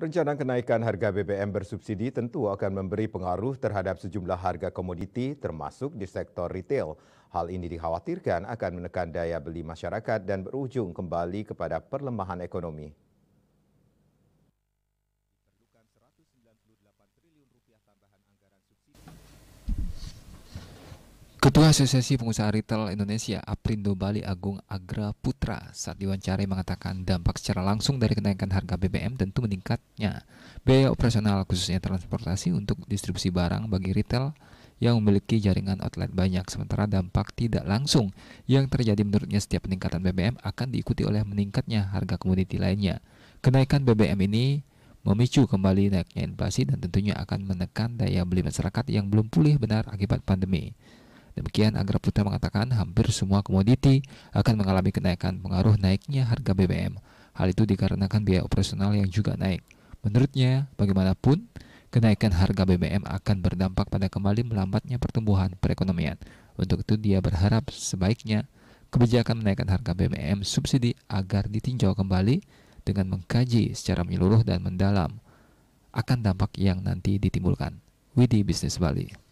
Rencana kenaikan harga BBM bersubsidi tentu akan memberi pengaruh terhadap sejumlah harga komoditi termasuk di sektor retail. Hal ini dikhawatirkan akan menekan daya beli masyarakat dan berujung kembali kepada perlemahan ekonomi. Ketua Asosiasi Pengusaha Retail Indonesia Aprindo Bali Agung Agra Putra saat diwawancarai mengatakan dampak secara langsung dari kenaikan harga BBM tentu meningkatnya biaya operasional khususnya transportasi untuk distribusi barang bagi retail yang memiliki jaringan outlet banyak sementara dampak tidak langsung yang terjadi menurutnya setiap peningkatan BBM akan diikuti oleh meningkatnya harga komoditi lainnya. Kenaikan BBM ini memicu kembali naiknya inflasi dan tentunya akan menekan daya beli masyarakat yang belum pulih benar akibat pandemi. Demikian Agra Putra mengatakan hampir semua komoditi akan mengalami kenaikan pengaruh naiknya harga BBM. Hal itu dikarenakan biaya operasional yang juga naik. Menurutnya, bagaimanapun, kenaikan harga BBM akan berdampak pada kembali melambatnya pertumbuhan perekonomian. Untuk itu dia berharap sebaiknya kebijakan menaikkan harga BBM subsidi agar ditinjau kembali dengan mengkaji secara menyeluruh dan mendalam akan dampak yang nanti ditimbulkan. Widi Bisnis Bali.